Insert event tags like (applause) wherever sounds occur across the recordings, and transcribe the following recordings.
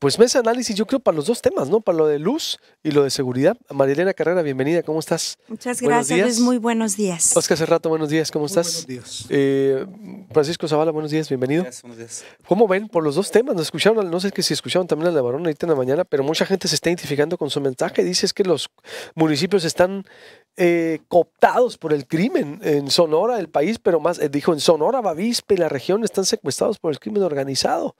pues mesa análisis, yo creo, para los dos temas, ¿no? Para lo de luz y lo de seguridad. Marilena Carrera, bienvenida, ¿cómo estás? Muchas gracias, muy buenos días. Oscar Cerrato, buenos días, ¿cómo estás? buenos días. Eh, Francisco Zavala, buenos días, bienvenido. Gracias, buenos días. ¿Cómo ven por los dos temas? Nos escucharon, no sé si escucharon también a la Barón ahorita en la mañana, pero mucha gente se está identificando con su mensaje. Dice es que los municipios están eh, cooptados por el crimen en Sonora, el país, pero más, eh, dijo en Sonora, Bavispe y la región están secuestrados por el crimen organizado.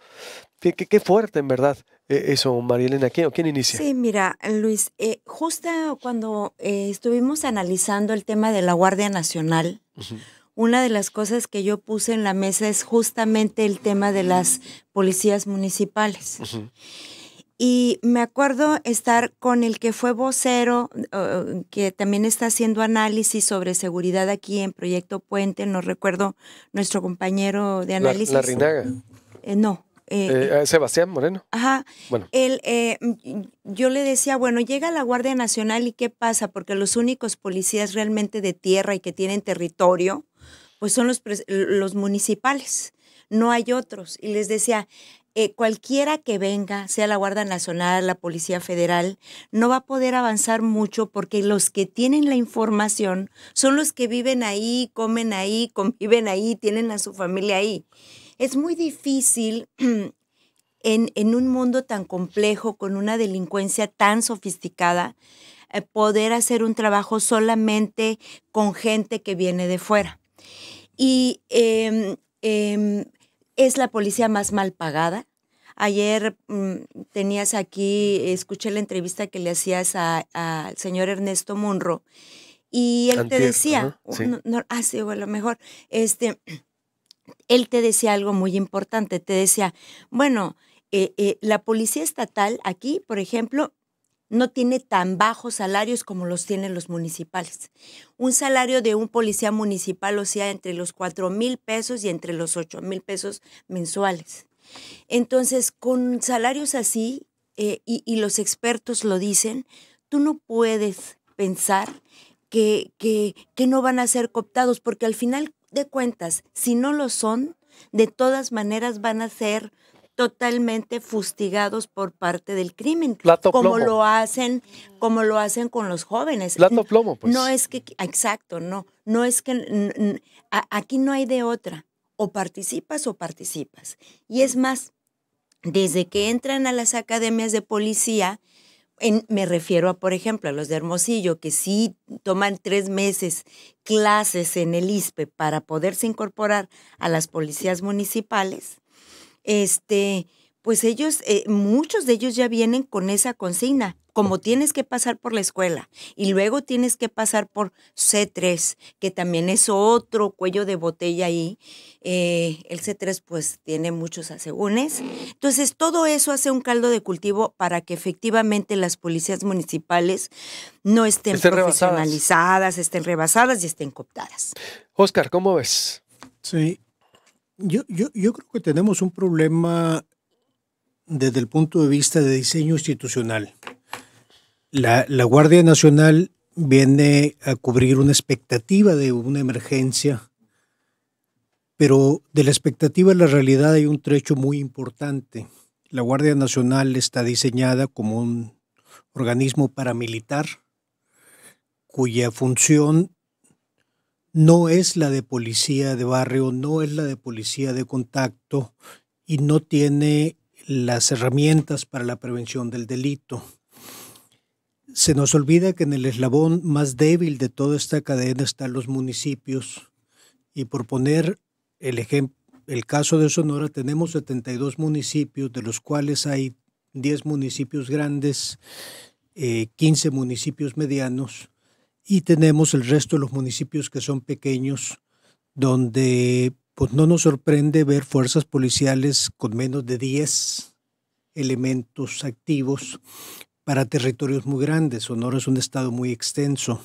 Qué, fuerte, en verdad, e-, eso, María Elena. ¿Quién, inicia? Sí, mira, Luis, eh, justo cuando eh, estuvimos analizando el tema de la Guardia Nacional, una de las cosas que yo puse en la mesa es justamente el tema de las policías municipales. Y me acuerdo estar con el que fue vocero, que también está haciendo análisis sobre seguridad aquí en Proyecto Puente, no recuerdo nuestro compañero de análisis. La, Rinaga. Eh, no, eh, eh, eh, Sebastián Moreno. Ajá. Bueno. Él, mm, yo le decía, bueno, llega la Guardia Nacional y qué pasa, porque los únicos policías realmente de tierra y que tienen territorio, pues son los, los municipales, no hay otros. Y les decía, cualquiera que venga, sea la Guardia Nacional, la Policía Federal, no va a poder avanzar mucho porque los que tienen la información son los que viven ahí, comen ahí, (laughs) conviven ahí, tienen a su familia ahí es muy difícil (clears throat) en, un mundo tan complejo, con una delincuencia tan sofisticada, eh, poder hacer un trabajo solamente con gente que viene de fuera. Y em, em, es la policía más mal pagada. Ayer mm, tenías aquí, escuché la entrevista que le hacías al señor Ernesto Munro y él te decía, no, ah, lo mejor, este, él te decía algo muy importante, te decía, bueno, eh, eh, la policía estatal aquí, por ejemplo, no tiene tan bajos salarios como los tienen los municipales. Un salario de un policía municipal o sea entre los 4 mil pesos y entre los 8 mil pesos mensuales. Entonces, con salarios así, eh, y, los expertos lo dicen, tú no puedes pensar que, que, que no van a ser cooptados, porque al final de cuentas, si no lo son, de todas maneras van a ser totalmente fustigados por parte del crimen, como lo hacen, como lo hacen con los jóvenes. Plato plomo, pues. No es que exacto, no, no es que aquí no hay de otra, o participas o participas. Y es más, desde que entran a las academias de policía, me refiero a, por ejemplo, a los de Hermosillo, que sí toman tres meses clases en el ISPE para poderse incorporar a las policías municipales. Este, pues ellos, eh, muchos de ellos ya vienen con esa consigna como tienes que pasar por la escuela y luego tienes que pasar por C3, que también es otro cuello de botella ahí. Eh, el C3 pues tiene muchos asegúnes. Entonces todo eso hace un caldo de cultivo para que efectivamente las policías municipales no estén, profesionalizadas, estén rebasadas y estén cooptadas. Oscar, ¿cómo ves? Sí, yo, yo, yo creo que tenemos un problema desde el punto de vista de diseño institucional la, Guardia Nacional viene a cubrir una expectativa de una emergencia, pero de la expectativa a la realidad hay un trecho muy importante. La Guardia Nacional está diseñada como un organismo paramilitar cuya función no es la de policía de barrio, no es la de policía de contacto y no tiene las herramientas para la prevención del delito se nos olvida que en el eslabón más débil de toda esta cadena están los municipios. Y por poner el ejemplo, el caso de Sonora, tenemos 72 municipios, de los cuales hay 10 municipios grandes, 15 eh, municipios medianos, y tenemos el resto de los municipios que son pequeños, donde pues no nos sorprende ver fuerzas policiales con menos de 10 elementos activos, para territorios muy grandes. Sonora es un estado muy extenso.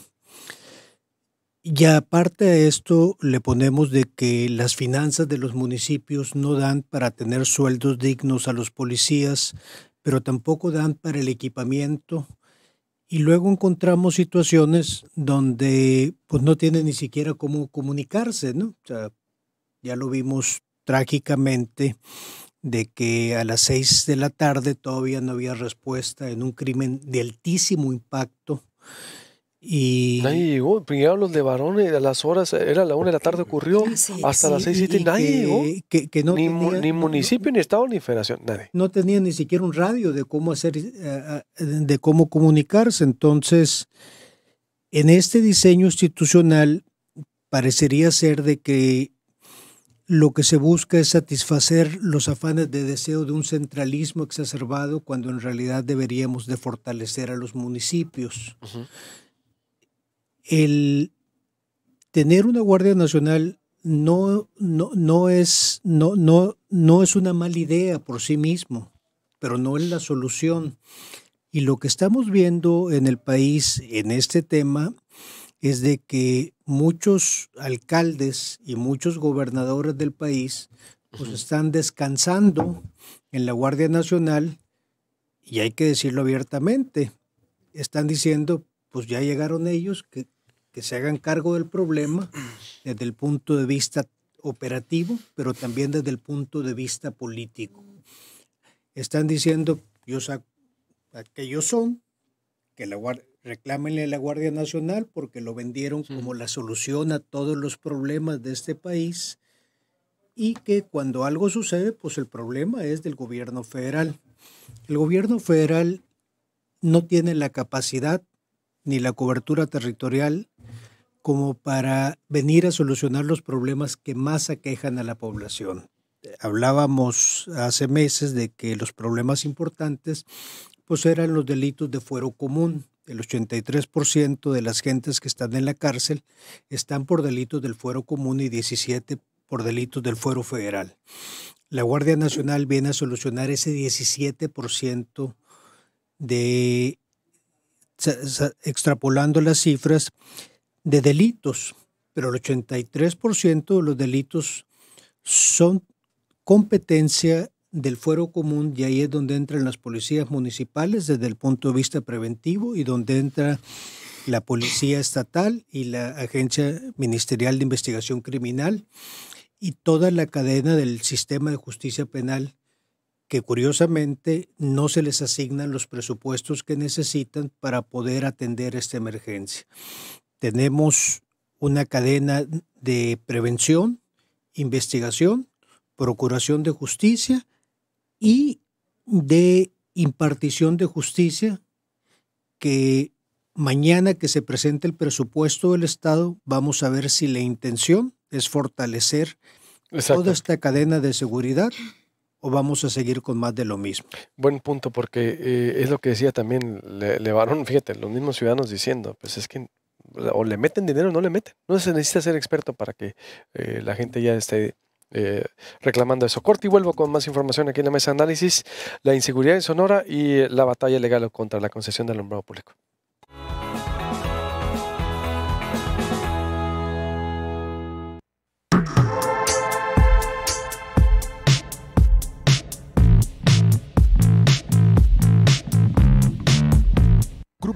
Y aparte de esto, le ponemos de que las finanzas de los municipios no dan para tener sueldos dignos a los policías, pero tampoco dan para el equipamiento. Y luego encontramos situaciones donde pues, no tienen ni siquiera cómo comunicarse, ¿no? ya lo vimos trágicamente de que a las seis de la tarde todavía no había respuesta en un crimen de altísimo impacto. Y... Nadie llegó, primero los de varones a las horas, era la una de la tarde ocurrió, ah, hasta las seis, siete, nadie que, no ni, municipio, ni estado, ni federación, nadie. No tenía ni siquiera un radio de cómo hacer, eh, eh, de cómo comunicarse. Entonces, en este diseño institucional parecería ser de que lo que se busca es satisfacer los afanes de deseo de un centralismo exacerbado cuando en realidad deberíamos de fortalecer a los municipios. El tener una Guardia Nacional no, no, es, no, no es una mala idea por sí mismo, pero no es la solución. Y lo que estamos viendo en el país en este tema es de que muchos alcaldes y muchos gobernadores del país pues están descansando en la Guardia Nacional y hay que decirlo abiertamente, están diciendo, pues ya llegaron ellos, que, que se hagan cargo del problema desde el punto de vista operativo, pero también desde el punto de vista político. Están diciendo, yo saco aquellos son, que la reclámenle a la Guardia Nacional porque lo vendieron como la solución a todos los problemas de este país y que cuando algo sucede, pues el problema es del gobierno federal. El gobierno federal no tiene la capacidad ni la cobertura territorial como para venir a solucionar los problemas que más aquejan a la población eh, hablábamos hace meses de que los problemas importantes pues eran los delitos de fuero común. El 83% de las gentes que están en la cárcel están por delitos del fuero común y 17 por delitos del fuero federal. La Guardia Nacional viene a solucionar ese 17% de, extrapolando las cifras, de delitos, pero el 83% de los delitos son competencia del fuero común y ahí es donde entran las policías municipales desde el punto de vista preventivo y donde entra la policía estatal y la agencia ministerial de investigación criminal y toda la cadena del sistema de justicia penal que curiosamente no se les asignan los presupuestos que necesitan para poder atender esta emergencia. Tenemos una cadena de prevención, investigación, procuración de justicia y de impartición de justicia que mañana que se presente el presupuesto del Estado vamos a ver si la intención es fortalecer toda esta cadena de seguridad o vamos a seguir con más de lo mismo. Buen punto, porque eh, es lo que decía también Le, Levarón, fíjate, los mismos ciudadanos diciendo, pues es que o le meten dinero o no le meten. No se necesita ser experto para que eh, la gente ya esté eh, reclamando eso. Corte y vuelvo con más información aquí en la mesa de análisis, la inseguridad en Sonora y la batalla legal contra la concesión del alumbrado público.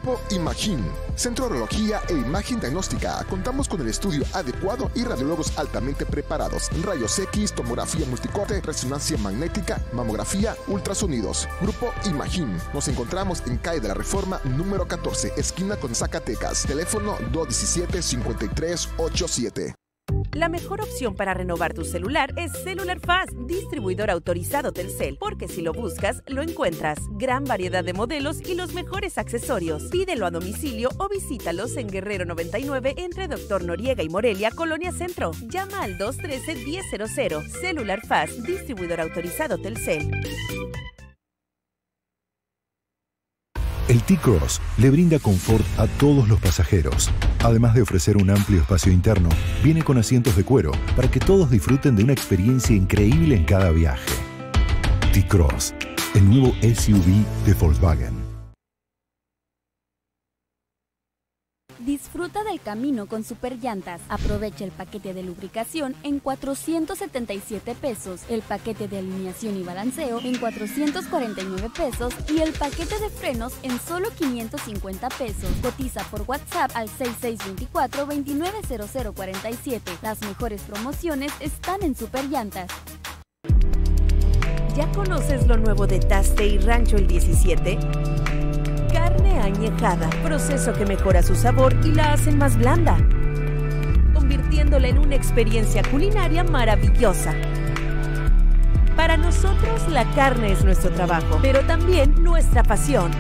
Grupo Imagín, Centro de e Imagen Diagnóstica. Contamos con el estudio adecuado y radiólogos altamente preparados. Rayos X, tomografía multicorte, resonancia magnética, mamografía, ultrasonidos. Grupo Imagín. Nos encontramos en calle de la Reforma número 14, esquina con Zacatecas. Teléfono 217 5387. La mejor opción para renovar tu celular es Cellular Fast, distribuidor autorizado Telcel, porque si lo buscas, lo encuentras. Gran variedad de modelos y los mejores accesorios. Pídelo a domicilio o visítalos en Guerrero 99 entre Doctor Noriega y Morelia, Colonia Centro. Llama al 213-1000. Celular Fast, distribuidor autorizado Telcel. El T-Cross le brinda confort a todos los pasajeros. Además de ofrecer un amplio espacio interno, viene con asientos de cuero para que todos disfruten de una experiencia increíble en cada viaje. T-Cross, el nuevo SUV de Volkswagen. Disfruta del camino con Superllantas. Aprovecha el paquete de lubricación en 477 pesos, el paquete de alineación y balanceo en 449 pesos y el paquete de frenos en solo 550 pesos. Cotiza por WhatsApp al 6624-290047. Las mejores promociones están en Superllantas. ¿Ya conoces lo nuevo de Taste y Rancho el 17? Carne añejada, proceso que mejora su sabor y la hacen más blanda, convirtiéndola en una experiencia culinaria maravillosa. Para nosotros la carne es nuestro trabajo, pero también nuestra pasión.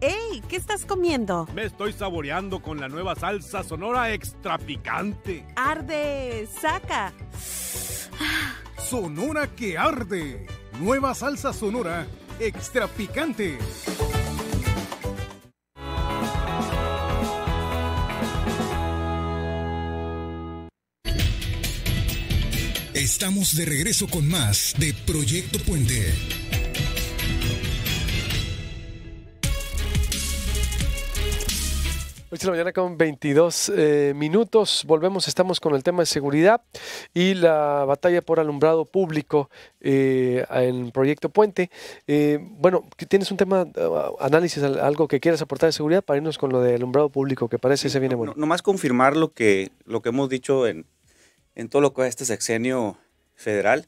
¡Ey! ¿Qué estás comiendo? Me estoy saboreando con la nueva salsa sonora extra picante. Arde, saca Sonora que arde. Nueva salsa sonora extra picante. Estamos de regreso con más de Proyecto Puente. mañana con 22 eh, minutos. Volvemos, estamos con el tema de seguridad y la batalla por alumbrado público eh, en Proyecto Puente. Eh, bueno, ¿tienes un tema, análisis, algo que quieras aportar de seguridad para irnos con lo de alumbrado público, que parece se viene bueno? nomás confirmar lo que, lo que hemos dicho en, todo lo que es este sexenio federal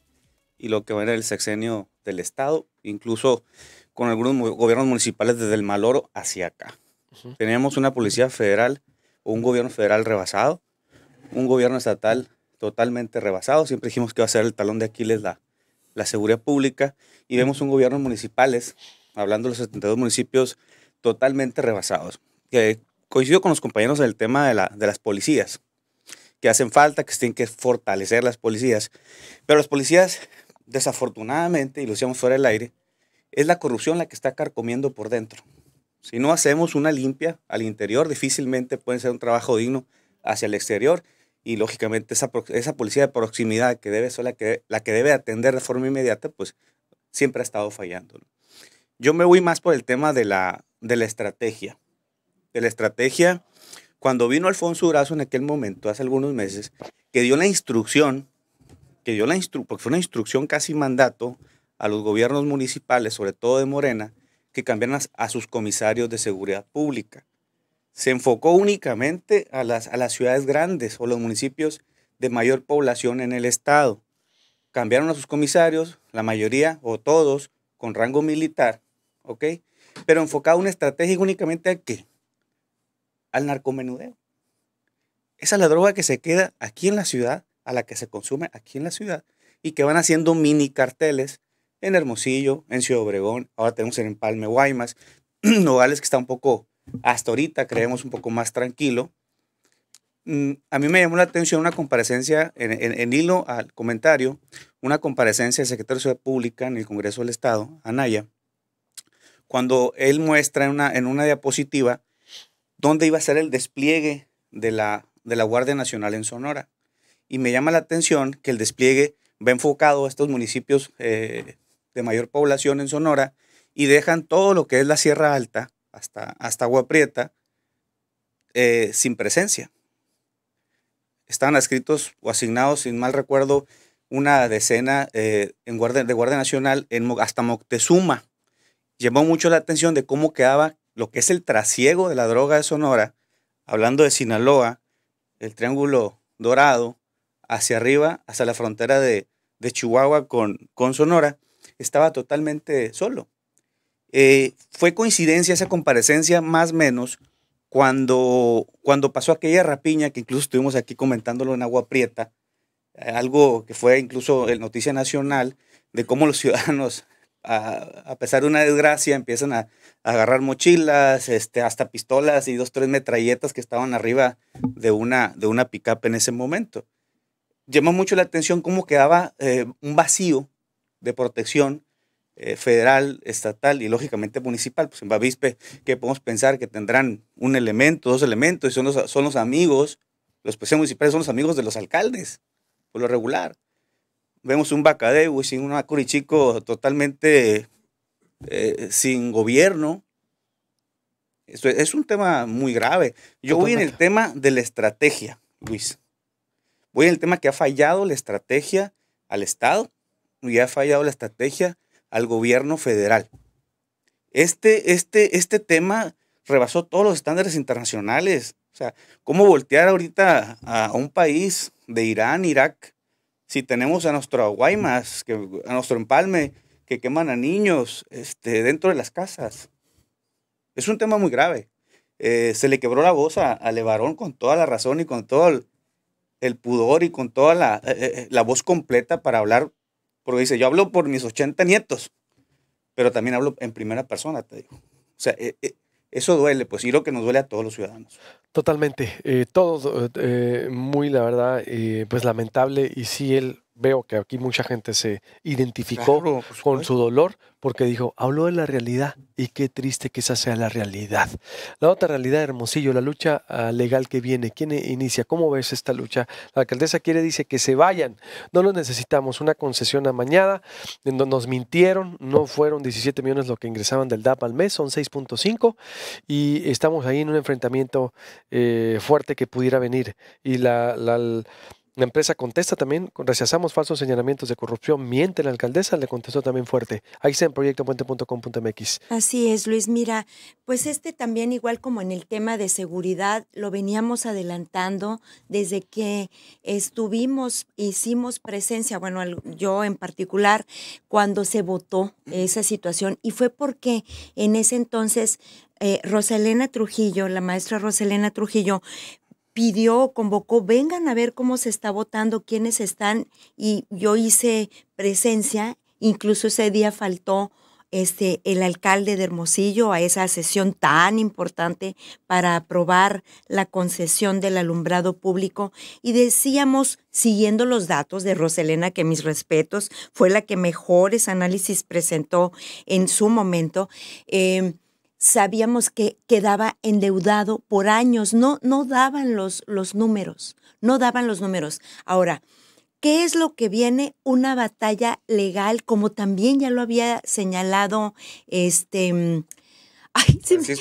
y lo que va a en el sexenio del Estado, incluso con algunos gobiernos municipales desde el Maloro hacia acá teníamos Tenemos una policía federal, un gobierno federal rebasado, un gobierno estatal totalmente rebasado. Siempre dijimos que iba a ser el talón de Aquiles la, la seguridad pública. Y vemos un gobierno municipales, hablando de los 72 municipios, totalmente rebasados. Que coincido con los compañeros en el tema de, la, de las policías, que hacen falta, que tienen que fortalecer las policías. Pero las policías, desafortunadamente, y lo decíamos fuera del aire, es la corrupción la que está carcomiendo por dentro. Si no hacemos una limpia al interior, difícilmente puede ser un trabajo digno hacia el exterior y lógicamente esa, esa policía de proximidad que debe ser la que, la que debe atender de forma inmediata, pues siempre ha estado fallando. Yo me voy más por el tema de la, de la estrategia. De la estrategia, cuando vino Alfonso Durazo en aquel momento, hace algunos meses, que dio la instrucción, que dio la porque fue una instrucción casi mandato a los gobiernos municipales, sobre todo de Morena, que cambiaron a sus comisarios de seguridad pública. Se enfocó únicamente a las, a las ciudades grandes o los municipios de mayor población en el estado. Cambiaron a sus comisarios, la mayoría o todos, con rango militar, ¿ok? Pero enfocado una estrategia únicamente a qué? Al narcomenudeo. Esa es la droga que se queda aquí en la ciudad, a la que se consume aquí en la ciudad, y que van haciendo mini carteles en Hermosillo, en Ciudad Obregón, ahora tenemos en Empalme, Guaymas, (clears throat) Nogales que está un poco, hasta ahorita creemos un poco más tranquilo. Mm, a mí me llamó la atención una comparecencia, en, hilo al comentario, una comparecencia del secretario de Ciudad Pública en el Congreso del Estado, Anaya, cuando él muestra en una, en una diapositiva dónde iba a ser el despliegue de la, de la Guardia Nacional en Sonora. Y me llama la atención que el despliegue va enfocado a estos municipios eh, de mayor población en Sonora y dejan todo lo que es la Sierra Alta hasta, hasta Agua Prieta eh, sin presencia. Estaban adscritos o asignados, sin mal recuerdo, una decena eh, en guardia, de Guardia Nacional hasta Moctezuma. Llamó mucho la atención de cómo quedaba lo que es el trasiego de la droga de Sonora, hablando de Sinaloa, el Triángulo Dorado, hacia arriba, hasta la frontera de, Chihuahua con, con Sonora estaba totalmente solo. Eh, fue coincidencia esa comparecencia más o menos cuando, cuando pasó aquella rapiña que incluso estuvimos aquí comentándolo en Agua Prieta, eh, algo que fue incluso el noticia nacional de cómo los (laughs) ciudadanos, a, pesar de una desgracia, empiezan a, agarrar mochilas, este, hasta pistolas y dos, tres metralletas que estaban arriba de una, de una pickup en ese momento. Llamó mucho la atención cómo quedaba eh, un vacío de protección eh, federal, estatal y lógicamente municipal. Pues en Bavispe, que podemos pensar que tendrán un elemento, dos elementos, y son los, son los amigos, los presidentes municipales son los amigos de los alcaldes, por lo regular. Vemos un Bacadey, sin un Acurichico totalmente eh, sin gobierno. es un tema muy grave. Yo voy en el tema de la estrategia, Luis. Voy en el tema que ha fallado la estrategia al Estado y ha fallado la estrategia al gobierno federal. Este, este, este tema rebasó todos los estándares internacionales. O sea, ¿cómo voltear ahorita a, un país de Irán, Irak, si tenemos a nuestro Guaymas, que, a nuestro empalme, que queman a niños este, dentro de las casas? Es un tema muy grave. Eh, se le quebró la voz a, a, Levarón con toda la razón y con todo el, pudor y con toda la, eh, eh, la voz completa para hablar porque dice, yo hablo por mis 80 nietos, pero también hablo en primera persona, te digo. O sea, e, e, eso duele, pues, y lo que nos duele a todos los ciudadanos. Totalmente. Eh, todos, eh, eh, muy, la verdad, pues lamentable. Y sí, él veo que aquí mucha gente se identificó con su dolor porque dijo, habló de la realidad y qué triste que esa sea la realidad. La otra realidad, Hermosillo, la lucha ah, legal que viene, ¿quién inicia? ¿Cómo ves esta lucha? La alcaldesa quiere, dice que se vayan, no lo necesitamos, una concesión amañada, en donde nos mintieron, no fueron 17 millones lo que ingresaban del DAP al mes, son 6.5 y estamos ahí en un enfrentamiento eh, fuerte que pudiera venir y la la empresa contesta también, rechazamos falsos señalamientos de corrupción, miente la alcaldesa, le contestó también fuerte. Ahí está en proyectopuente.com.mx. Así es, Luis. Mira, pues este también, igual como en el tema de seguridad, lo veníamos adelantando desde que estuvimos, hicimos presencia, bueno, yo en particular, cuando se votó esa situación, y fue porque en ese entonces eh, Trujillo, la maestra Rosalena Trujillo, pidió, convocó, vengan a ver cómo se está votando, quiénes están, y yo hice presencia, incluso ese día faltó este, el alcalde de Hermosillo a esa sesión tan importante para aprobar la concesión del alumbrado público y decíamos, siguiendo los datos de Roselena, que mis respetos, fue la que mejores análisis presentó en su momento, em, sabíamos que quedaba endeudado por años, no, no daban los, los números, no daban los números. Ahora, ¿qué es lo que viene? Una batalla legal, como también ya lo había señalado este...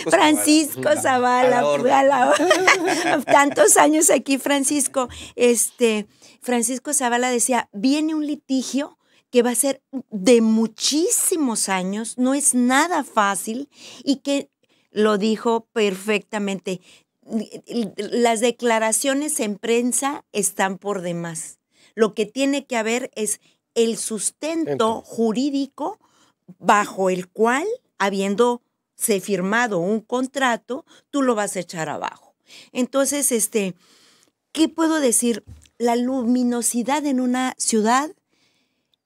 Francisco, Zavala, (laughs) tantos años aquí Francisco, este Francisco Zavala decía, viene un litigio que va a ser de muchísimos años, no es nada fácil y que lo dijo perfectamente. Las declaraciones en prensa están por demás. Lo que tiene que haber es el sustento jurídico bajo el cual, habiendo se firmado un contrato, tú lo vas a echar abajo. Entonces, este, ¿qué puedo decir? La luminosidad en una ciudad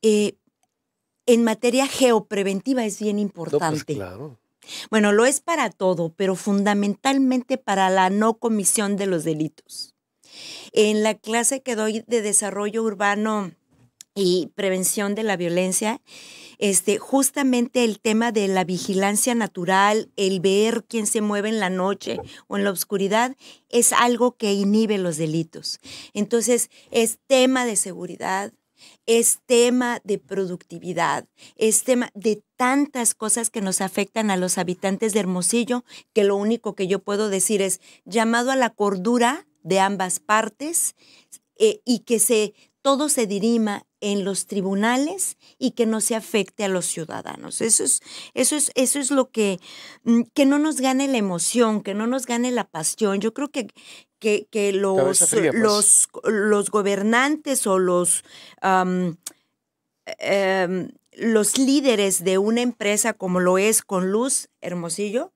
eh, en materia geopreventiva es bien pues, importante. claro. Bueno, lo es para todo, pero fundamentalmente para la no comisión de los delitos. En la clase que doy de desarrollo urbano y prevención de la violencia, este, justamente el tema de la vigilancia natural, el ver quién se mueve en la noche o en la oscuridad, es algo que inhibe los delitos. Entonces, es tema de seguridad, es tema de productividad, es tema de tantas cosas que nos afectan a los habitantes de Hermosillo, que lo único que yo puedo decir es llamado a la cordura de ambas partes eh, y que se, todo se dirima en los tribunales y que no se afecte a los ciudadanos. Eso es, eso es, eso es lo que, mm, que no nos gane la emoción, que no nos gane la pasión. Yo creo que, que, pues. los, los, gobernantes o los, em, los líderes de una empresa como lo es con Luz Hermosillo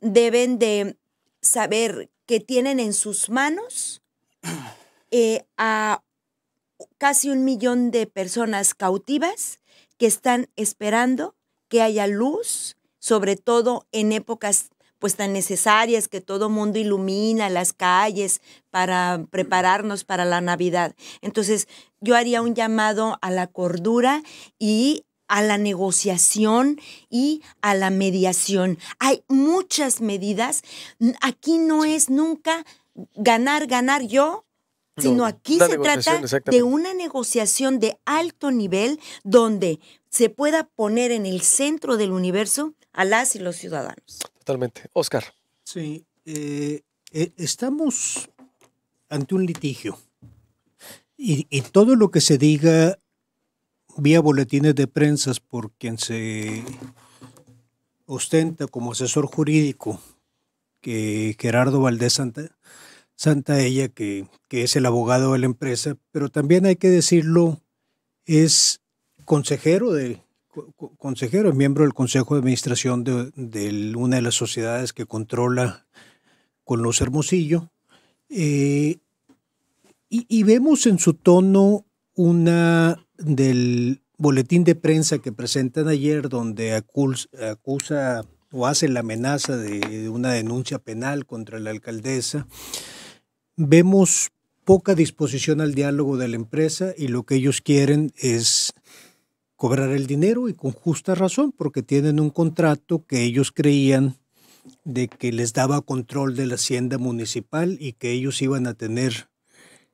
deben de saber que tienen en sus manos eh, a casi un millón de personas cautivas que están esperando que haya luz, sobre todo en épocas pues tan necesarias que todo mundo ilumina las calles para prepararnos para la Navidad. Entonces, yo haría un llamado a la cordura y a la negociación y a la mediación. Hay muchas medidas. Aquí no es nunca ganar, ganar yo sino aquí se trata de una negociación de alto nivel donde se pueda poner en el centro del universo a las y los ciudadanos. Totalmente. Oscar. Sí, eh, eh, estamos ante un litigio y, todo lo que se diga vía boletines de prensas por quien se ostenta como asesor jurídico, que Gerardo Valdés Santa, Santaella, que, que es el abogado de la empresa, pero también hay que decirlo, es consejero de, consejero, miembro del Consejo de Administración de, una de las sociedades que controla con los Hermosillo, eh, y, vemos en su tono una del boletín de prensa que presentan ayer donde acusa, o hace la amenaza de una denuncia penal contra la alcaldesa. Vemos poca disposición al diálogo de la empresa y lo que ellos quieren es cobrar el dinero y con justa razón, porque tienen un contrato que ellos creían de que les daba control de la hacienda municipal y que ellos iban a tener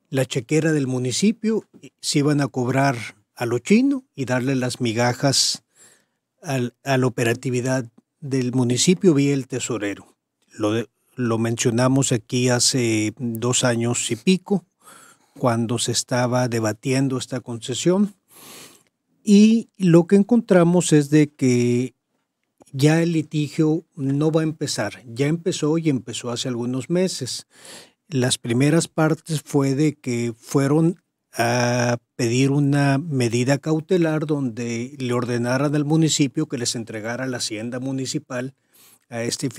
la chequera del municipio, se iban a cobrar a lo chino y darle las migajas a la operatividad del municipio vía el tesorero. lo mencionamos aquí hace dos años y pico, cuando se estaba debatiendo esta concesión y lo que encontramos es de que ya el litigio no va a empezar, ya empezó y empezó hace algunos meses. Las primeras partes fue de que fueron a pedir una medida cautelar donde le ordenaran al municipio que les entregara la hacienda municipal a este,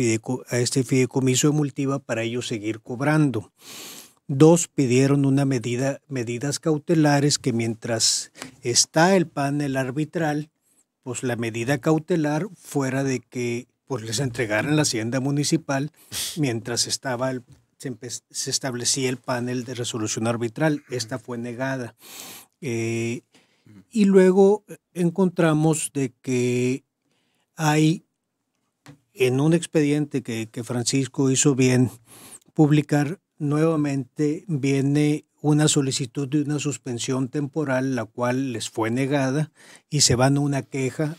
a este fideicomiso de multiva para ellos seguir cobrando. Dos pidieron una medida, medidas cautelares que mientras está el panel arbitral, pues la medida cautelar fuera de que por pues, les entregaran la hacienda municipal mientras estaba el, se, establecía el panel de resolución arbitral. Esta fue negada. Eh, y luego encontramos de que hay en un expediente que, que Francisco hizo bien publicar nuevamente viene una solicitud de una suspensión temporal, la cual les fue negada, y se van a una queja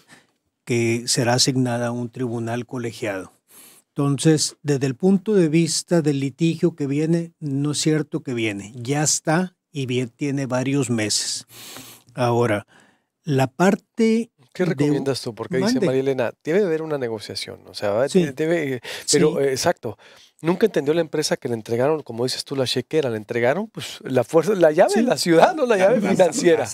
que será asignada a un tribunal colegiado. Entonces, desde el punto de vista del litigio que viene, no es cierto que viene, ya está y bien tiene varios meses. Ahora, la parte ¿Qué recomiendas tú? Porque dice María Elena, debe haber una negociación, o sea, debe, pero exacto, Nunca entendió la empresa que le entregaron, como dices tú, la chequera, le entregaron pues la fuerza, la llave de la ciudad, no la llave financiera.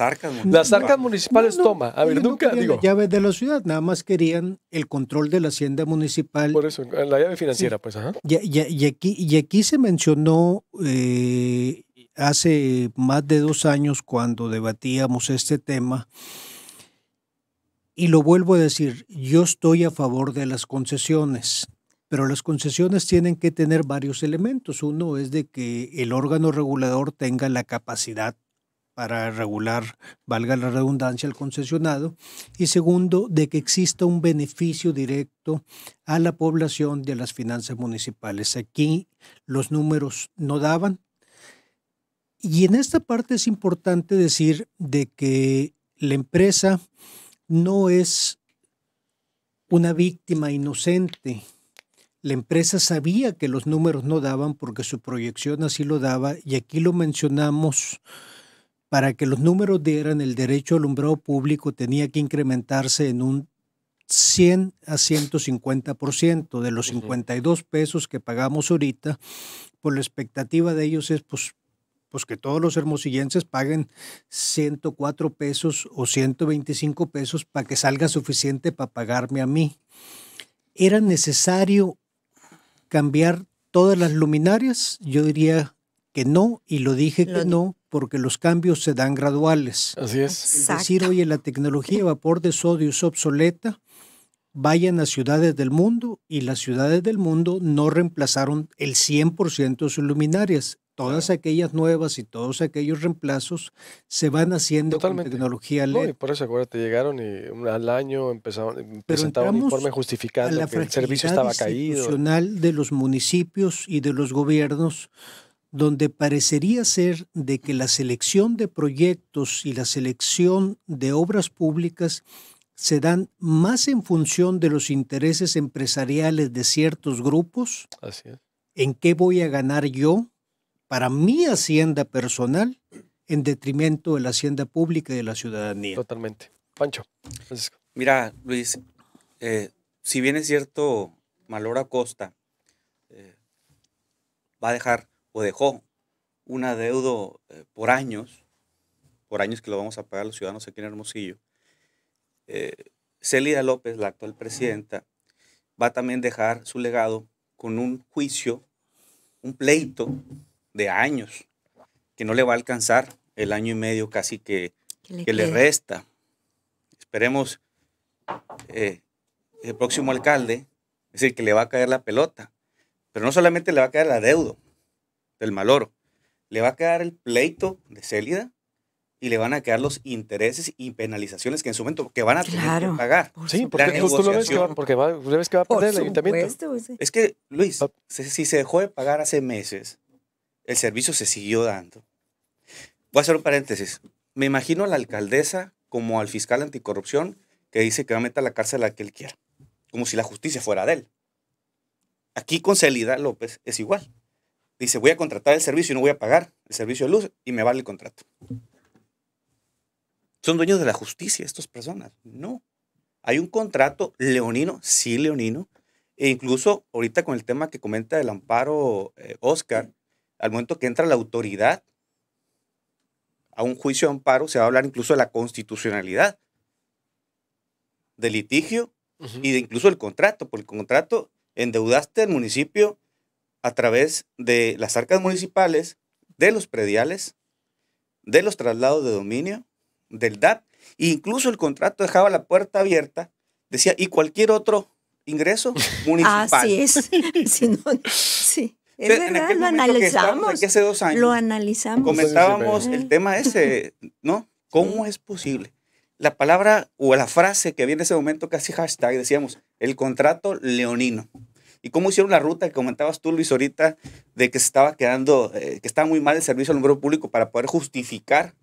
Las arcas municipales, toma. nunca digo. La llave de la ciudad, nada más querían el control de la hacienda municipal. Por eso, la llave financiera, pues, ajá. Y, aquí, se mencionó eh, hace más de dos años cuando debatíamos este tema. Y lo vuelvo a decir, yo estoy a favor de las concesiones pero las concesiones tienen que tener varios elementos. Uno es de que el órgano regulador tenga la capacidad para regular, valga la redundancia, el concesionado. Y segundo, de que exista un beneficio directo a la población de las finanzas municipales. Aquí los números no daban. Y en esta parte es importante decir de que la empresa no es una víctima inocente la empresa sabía que los números no daban porque su proyección así lo daba y aquí lo mencionamos. Para que los números dieran, el derecho al alumbrado público tenía que incrementarse en un 100 a 150% de los 52 pesos que pagamos ahorita, por pues, la expectativa de ellos es pues, pues que todos los hermosillenses paguen 104 pesos o 125 pesos para que salga suficiente para pagarme a mí. Era necesario cambiar todas las luminarias? Yo diría que no, y lo dije que no, porque los cambios se dan graduales. Así es. Exacto. Es decir, oye, la tecnología de vapor de sodio es obsoleta, vayan a ciudades del mundo y las ciudades del mundo no reemplazaron el 100% de sus luminarias. Todas aquellas nuevas y todos aquellos reemplazos se van haciendo con tecnología LED. por eso acuérdate, llegaron y al año empezaron, presentaron un informe justificando que el servicio estaba caído. de los municipios y de los gobiernos donde parecería ser de que la selección de proyectos y la selección de obras públicas se dan más en función de los intereses empresariales de ciertos grupos. Así es. ¿En qué voy a ganar yo? para mi hacienda personal en detrimento de la hacienda pública y de la ciudadanía. Totalmente. Pancho. Mira, Luis, eh, si bien es cierto, Malora Acosta eh, va a dejar o dejó una deuda eh, por años, por años que lo vamos a pagar los ciudadanos aquí en Hermosillo. Celia López, la actual presidenta, va también a dejar su legado con un juicio, un pleito de años, que no le va a alcanzar el año y medio casi que, le, que le, resta. Esperemos eh, el próximo alcalde, es decir que le va a caer la pelota, pero no solamente le va a caer la deuda del maloro, le va a quedar el pleito de Célida y le van a quedar los intereses y penalizaciones que en su momento que van a pagar. sí, porque tú, lo ves que va, que va a perder el ayuntamiento. Es que, Luis, ah. si se dejó de pagar hace meses, el servicio se siguió dando. Voy a hacer un paréntesis. Me imagino a la alcaldesa como al fiscal anticorrupción que dice que va a meter a la cárcel a que él quiera, como si la justicia fuera de él. Aquí con Celida López es igual. Dice, voy a contratar el servicio y no voy a pagar el servicio de luz y me vale el contrato. Son dueños de la justicia estas personas. No. Hay un contrato leonino, sí leonino, e incluso ahorita con el tema que comenta el amparo eh, Oscar, al momento que entra la autoridad a un juicio de amparo, se va a hablar incluso de la constitucionalidad del litigio y de incluso el contrato, porque el contrato endeudaste al municipio a través de las arcas municipales, de los prediales, de los traslados de dominio, del DAP, e incluso el contrato dejaba la puerta abierta, decía, y cualquier otro ingreso (laughs) municipal. Así es. (laughs) sí, sí lo analizamos. hace dos Lo analizamos. Comentábamos pues el tema ese, (laughs) ¿no? ¿Cómo es posible? La palabra o la frase que viene en ese momento, casi hashtag, decíamos, el contrato leonino. ¿Y cómo hicieron la ruta que comentabas tú, Luis, ahorita, de que estaba quedando, eh, que estaba muy mal el servicio al número público para poder justificar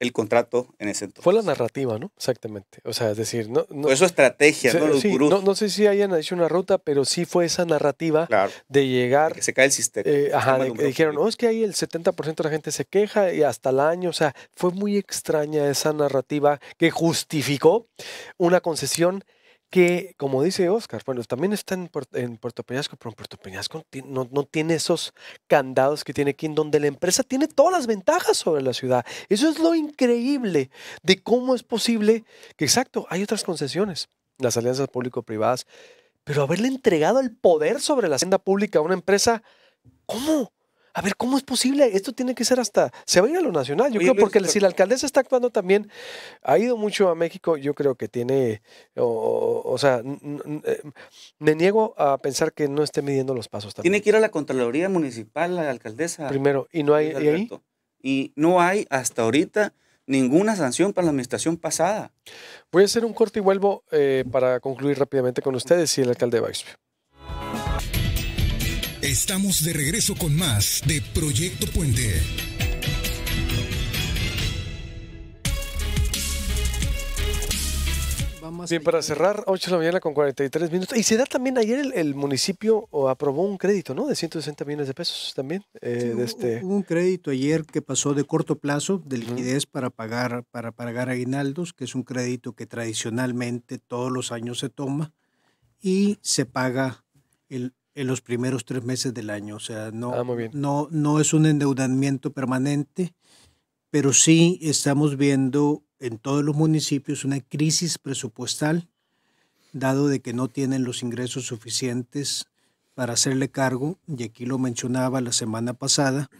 el contrato en ese entonces. Fue la narrativa, ¿no? Exactamente. O sea, es decir, no... no eso estrategia, ¿no? Los No, sé si hayan hecho una ruta, pero sí fue esa narrativa de llegar... que se cae el sistema. Eh, ajá, dijeron, no, es que ahí el 70% de la gente se queja y hasta el año, o sea, fue muy extraña esa narrativa que justificó una concesión que, como dice Oscar, bueno, también está en, Puerto Peñasco, pero en Puerto Peñasco no, no, tiene esos candados que tiene aquí, en donde la empresa tiene todas las ventajas sobre la ciudad. Eso es lo increíble de cómo es posible que, exacto, hay otras concesiones, las alianzas público-privadas, pero haberle entregado el poder sobre la hacienda pública a una empresa, ¿cómo? a ver, ¿cómo es posible? Esto tiene que ser hasta, se va a ir a lo nacional, yo creo, porque si la alcaldesa está actuando también, ha ido mucho a México, yo creo que tiene, o, sea, eh, me niego a pensar que no esté midiendo los pasos Tiene que ir a la Contraloría Municipal, la alcaldesa. Primero, y no hay, ¿y, y no hay hasta ahorita ninguna sanción para la administración pasada. Voy a hacer un corte y vuelvo eh, para concluir rápidamente con ustedes y el alcalde Baixpio. Estamos de regreso con más de Proyecto Puente. Bien, para cerrar, 8 de la mañana con 43 minutos. Y se da también, ayer el, municipio municipio aprobó un crédito, ¿no? De 160 millones de pesos también. Eh, este un crédito ayer que pasó de corto plazo, de liquidez para, pagar, para pagar aguinaldos, que es un crédito que tradicionalmente todos los años se toma y se paga el en los primeros tres meses del año. O sea, no, ah, no, no es un endeudamiento permanente, pero sí estamos viendo en todos los municipios una crisis presupuestal, dado de que no tienen los ingresos suficientes para hacerle cargo, y aquí lo mencionaba la semana pasada,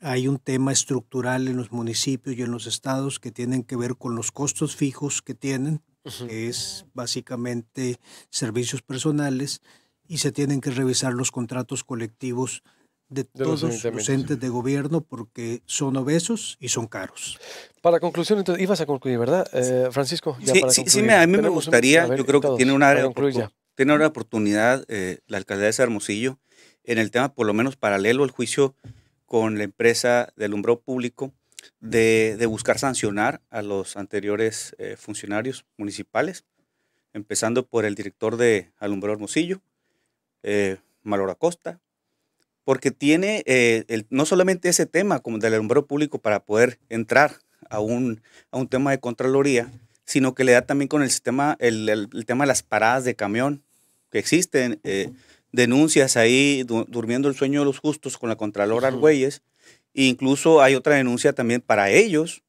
hay un tema estructural en los municipios y en los estados que tienen que ver con los costos fijos que tienen, que es básicamente servicios personales, y se tienen que revisar los contratos colectivos de, todos los, entes de gobierno porque son obesos y son caros. Para conclusión, entonces, ibas a concluir, ¿verdad, eh, Francisco? sí, sí, a mí me gustaría, yo creo que tiene una, tiene una oportunidad eh, la alcaldía de Hermosillo en el tema, por lo menos paralelo al juicio con la empresa de alumbrado público, de, de, buscar sancionar a los anteriores eh, funcionarios municipales, empezando por el director de Alumbrado Hermosillo, eh, Malora Costa, porque tiene eh, no solamente ese tema como del alumbrado público para poder entrar a un, a un tema de Contraloría, sino que le da también con el sistema, el, tema de las paradas de camión que existen, eh, denuncias ahí durmiendo el sueño de los justos con la Contralora Argüelles, e incluso hay otra denuncia también para ellos,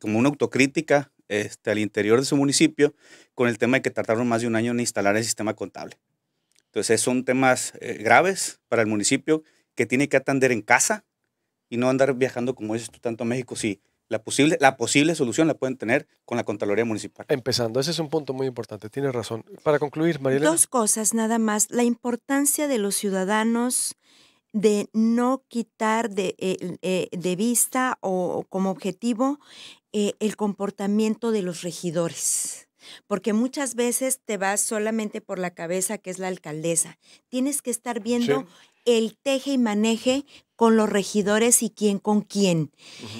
como una autocrítica este, al interior de su municipio, con el tema de que tardaron más de un año en instalar el sistema contable. Entonces son temas eh, graves para el municipio que tiene que atender en casa y no andar viajando, como dices tú, tanto a México. Sí, la posible, la posible solución la pueden tener con la Contraloría Municipal. Empezando, ese es un punto muy importante, Tiene razón. Para concluir, María. Dos cosas nada más. La importancia de los ciudadanos de no quitar de, eh, eh, de vista o como objetivo el comportamiento de los regidores porque muchas veces te vas solamente por la cabeza, que es la alcaldesa. Tienes que estar viendo el teje y maneje con los regidores y quién con quién.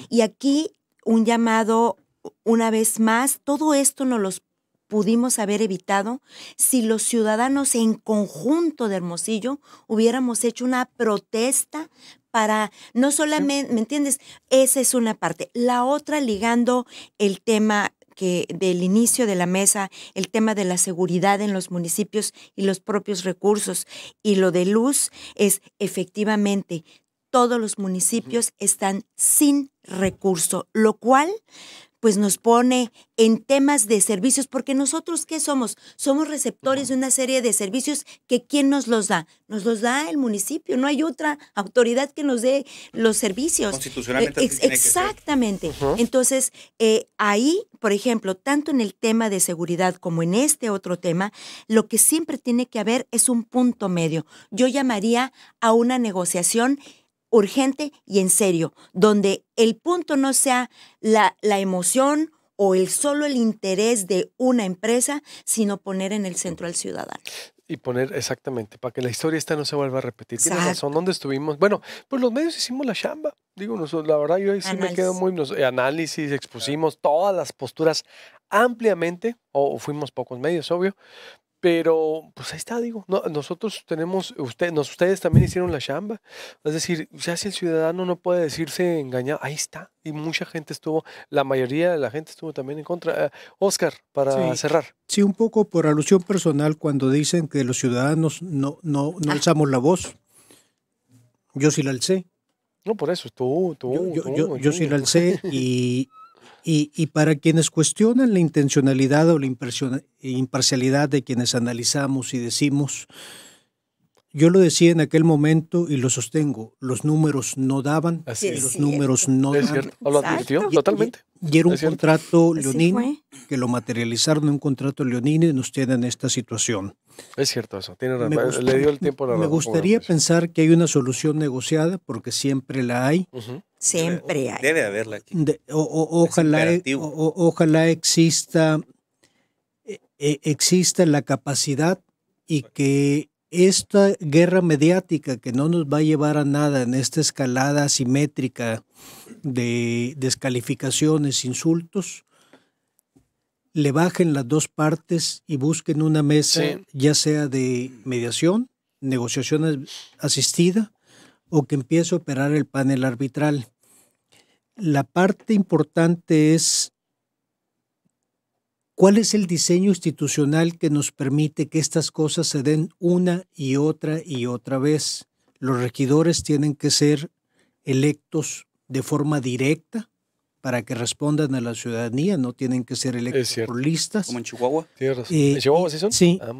Y aquí un llamado, una vez más, todo esto no los pudimos haber evitado si los ciudadanos en conjunto de Hermosillo hubiéramos hecho una protesta para no solamente, ¿me entiendes? Esa es una parte. La otra ligando el tema que del inicio de la mesa, el tema de la seguridad en los municipios y los propios recursos y lo de luz es efectivamente todos los municipios están sin recurso, lo cual pues nos pone en temas de servicios, porque nosotros qué somos? Somos receptores de una serie de servicios que ¿quién nos los da? Nos los da el municipio, no hay otra autoridad que nos dé los servicios. Constitucionalmente. exactamente. Entonces, eh, ahí, por ejemplo, tanto en el tema de seguridad como en este otro tema, lo que siempre tiene que haber es un punto medio. Yo llamaría a una negociación urgente y en serio, donde el punto no sea la, la emoción o el solo el interés de una empresa, sino poner en el centro al ciudadano y poner exactamente para que la historia esta no se vuelva a repetir. Exacto. Tienes razón, ¿dónde estuvimos? Bueno, pues los medios hicimos la chamba. Digo, nosotros, la verdad, yo ahí sí me quedo muy. Eh, análisis, expusimos todas las posturas ampliamente, o, fuimos pocos medios, obvio, pero, pues ahí está, digo, nosotros tenemos, usted, nos, ustedes también hicieron la chamba. Es decir, ya si el ciudadano no puede decirse engañado, ahí está. Y mucha gente estuvo, la mayoría de la gente estuvo también en contra. Eh, Oscar, para cerrar. Sí, un poco por alusión personal cuando dicen que los ciudadanos no, no, no ah. alzamos la voz. Yo sí la alcé. No, por eso, tú, tú. yo, yo sí la alcé y, y, para quienes cuestionan la intencionalidad o la imparcialidad de quienes analizamos y decimos, yo lo decía en aquel momento y lo sostengo, los números no daban, los números no es Cierto. Lo advirtió totalmente. Y, era un contrato leonino, que lo materializaron en un contrato leonino y nos tienen esta situación. Es cierto eso, tiene razón. le dio el tiempo a la Me gustaría pensar que hay una solución negociada, porque siempre la hay, Siempre Debe haberla ojalá, e, ojalá exista, e, e, exista la capacidad y pues que esta guerra mediática que no nos va a llevar a nada en esta escalada asimétrica de descalificaciones, insultos, le bajen las dos partes y busquen una mesa, ya sea de mediación, negociación asistida o que empiece a operar el panel arbitral. La parte importante es cuál es el diseño institucional que nos permite que estas cosas se den una y otra y otra vez. Los regidores tienen que ser electos de forma directa para que respondan a la ciudadanía, no tienen que ser electos Como en Chihuahua. Eh, ¿En sí son? Sí, ah,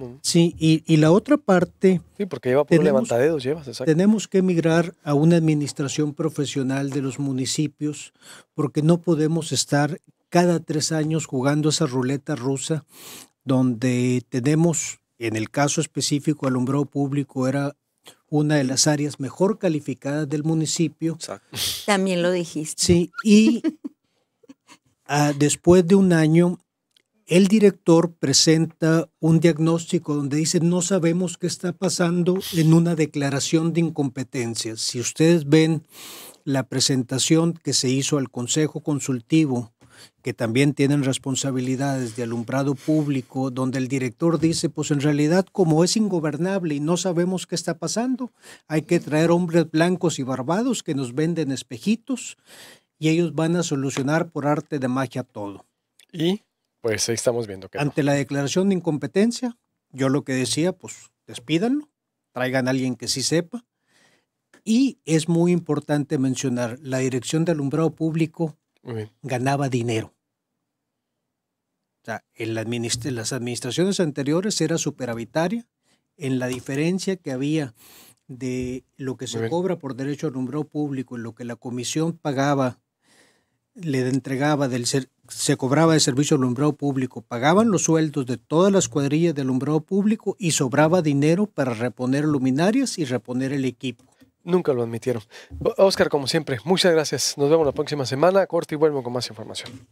y, la otra parte... Sí, porque lleva por levantadedos, llevas, exacto. Tenemos que emigrar a una administración profesional de los municipios porque no podemos estar cada tres años jugando esa ruleta rusa donde tenemos, en el caso específico, alumbrado público era una de las áreas mejor calificadas del municipio. También lo dijiste. Sí, y (laughs) Ah, después de un año, el director presenta un diagnóstico donde dice no sabemos qué está pasando en una declaración de incompetencia. Si ustedes ven la presentación que se hizo al Consejo Consultivo, que también tienen responsabilidades de alumbrado público, donde el director dice, pues en realidad como es ingobernable y no sabemos qué está pasando, hay que traer hombres blancos y barbados que nos venden espejitos y ellos van a solucionar por arte de magia todo. Y pues ahí estamos viendo que. Ante la declaración de incompetencia, yo lo que decía, pues despídanlo, traigan a alguien que sí sepa. Y es muy importante mencionar, la dirección de alumbrado público ganaba dinero. O sea, en las administraciones anteriores era superavitaria en la diferencia que había de lo que se cobra por derecho de alumbrado público en lo que la comisión pagaba le entregaba del se cobraba el servicio alumbrado público, pagaban los sueldos de todas las cuadrillas del alumbrado público y sobraba dinero para reponer luminarias y reponer el equipo. Nunca lo admitieron. Oscar, como siempre, muchas gracias. Nos vemos la próxima semana. Corte y vuelvo con más información.